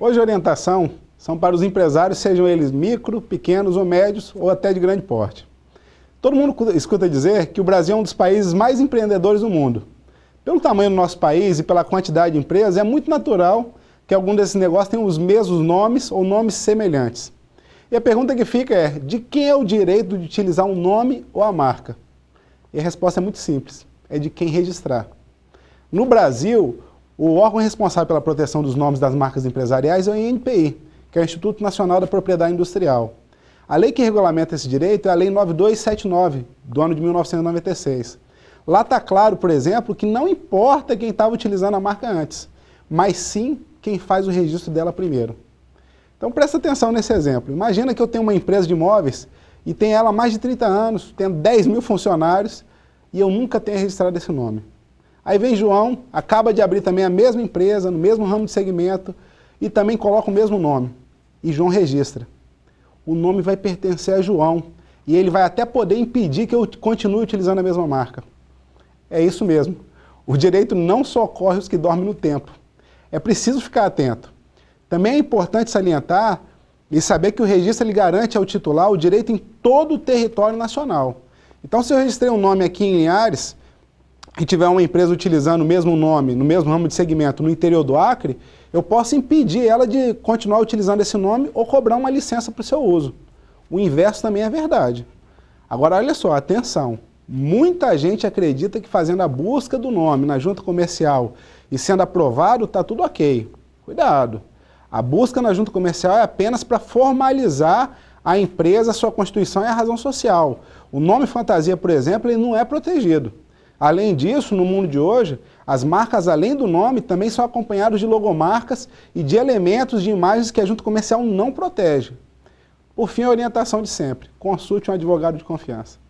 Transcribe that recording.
Hoje a orientação são para os empresários, sejam eles micro, pequenos ou médios ou até de grande porte. Todo mundo escuta dizer que o Brasil é um dos países mais empreendedores do mundo. Pelo tamanho do nosso país e pela quantidade de empresas, é muito natural que algum desses negócios tenha os mesmos nomes ou nomes semelhantes. E a pergunta que fica é: de quem é o direito de utilizar um nome ou a marca? E a resposta é muito simples: é de quem registrar. No Brasil, o órgão responsável pela proteção dos nomes das marcas empresariais é o INPI, que é o Instituto Nacional da Propriedade Industrial. A lei que regulamenta esse direito é a Lei 9279, do ano de 1996. Lá está claro, por exemplo, que não importa quem estava utilizando a marca antes, mas sim quem faz o registro dela primeiro. Então presta atenção nesse exemplo. Imagina que eu tenho uma empresa de imóveis e tem ela há mais de 30 anos, tem 10 mil funcionários e eu nunca tenho registrado esse nome. Aí vem João, acaba de abrir também a mesma empresa, no mesmo ramo de segmento, e também coloca o mesmo nome. E João registra. O nome vai pertencer a João. E ele vai até poder impedir que eu continue utilizando a mesma marca. É isso mesmo. O direito não socorre os que dormem no tempo. É preciso ficar atento. Também é importante salientar e saber que o registro ele garante ao titular o direito em todo o território nacional. Então, se eu registrei um nome aqui em Linhares, e tiver uma empresa utilizando o mesmo nome, no mesmo ramo de segmento no interior do Acre, eu posso impedir ela de continuar utilizando esse nome ou cobrar uma licença para o seu uso. O inverso também é verdade. Agora, olha só, atenção. Muita gente acredita que fazendo a busca do nome na junta comercial e sendo aprovado, está tudo ok. Cuidado. A busca na junta comercial é apenas para formalizar a empresa, a sua constituição e a razão social. O nome fantasia, por exemplo, ele não é protegido. Além disso, no mundo de hoje, as marcas, além do nome, também são acompanhadas de logomarcas e de elementos de imagens que a junta comercial não protege. Por fim, a orientação de sempre: consulte um advogado de confiança.